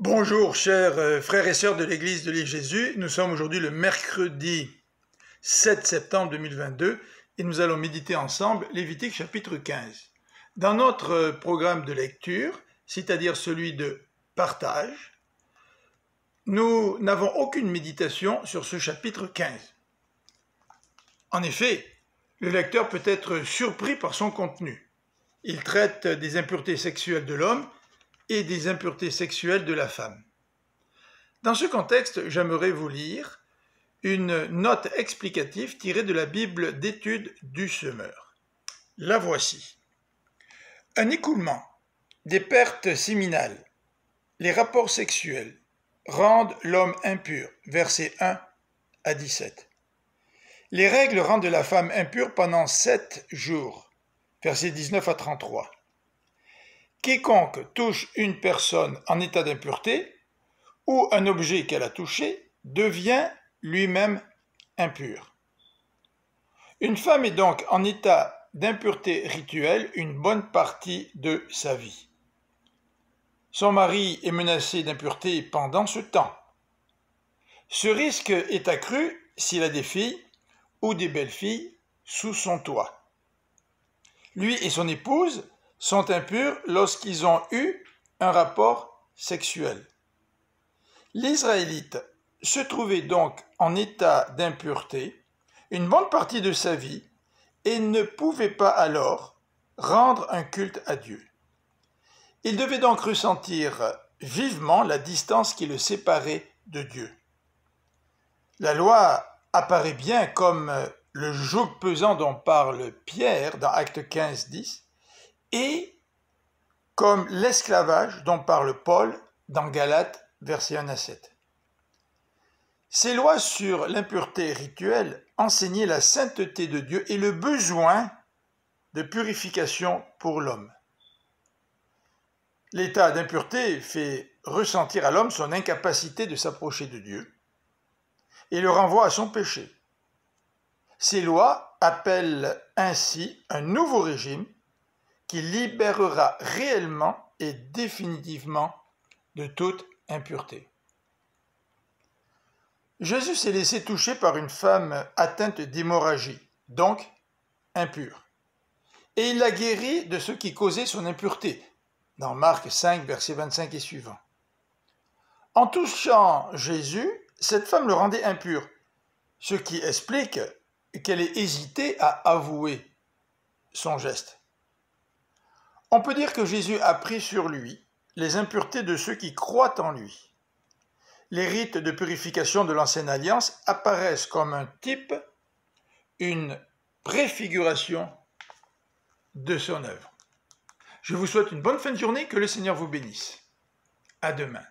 Bonjour chers euh, frères et sœurs de l'Église de l'île Jésus, nous sommes aujourd'hui le mercredi 7 septembre 2022 et nous allons méditer ensemble Lévitique chapitre 15. Dans notre euh, programme de lecture, c'est-à-dire celui de partage, nous n'avons aucune méditation sur ce chapitre 15. En effet, le lecteur peut être surpris par son contenu. Il traite des impuretés sexuelles de l'homme et des impuretés sexuelles de la femme. Dans ce contexte, j'aimerais vous lire une note explicative tirée de la Bible d'étude du semeur. La voici. Un écoulement, des pertes séminales, les rapports sexuels rendent l'homme impur, versets 1 à 17. Les règles rendent la femme impure pendant sept jours, versets 19 à 33. Quiconque touche une personne en état d'impureté ou un objet qu'elle a touché devient lui-même impur. Une femme est donc en état d'impureté rituelle une bonne partie de sa vie. Son mari est menacé d'impureté pendant ce temps. Ce risque est accru s'il a des filles ou des belles-filles sous son toit. Lui et son épouse sont impurs lorsqu'ils ont eu un rapport sexuel. L'Israélite se trouvait donc en état d'impureté une bonne partie de sa vie et ne pouvait pas alors rendre un culte à Dieu. Il devait donc ressentir vivement la distance qui le séparait de Dieu. La loi apparaît bien comme le joug pesant dont parle Pierre dans Acte 15, 10, et comme l'esclavage dont parle Paul dans Galates, verset 1 à 7. Ces lois sur l'impureté rituelle enseignaient la sainteté de Dieu et le besoin de purification pour l'homme. L'état d'impureté fait ressentir à l'homme son incapacité de s'approcher de Dieu et le renvoie à son péché. Ces lois appellent ainsi un nouveau régime qui libérera réellement et définitivement de toute impureté. Jésus s'est laissé toucher par une femme atteinte d'hémorragie, donc impure. Et il l'a guérie de ce qui causait son impureté, dans Marc 5, verset 25 et suivant. En touchant Jésus, cette femme le rendait impur, ce qui explique qu'elle ait hésité à avouer son geste. On peut dire que Jésus a pris sur lui les impuretés de ceux qui croient en lui. Les rites de purification de l'ancienne alliance apparaissent comme un type, une préfiguration de son œuvre. Je vous souhaite une bonne fin de journée, que le Seigneur vous bénisse. À demain.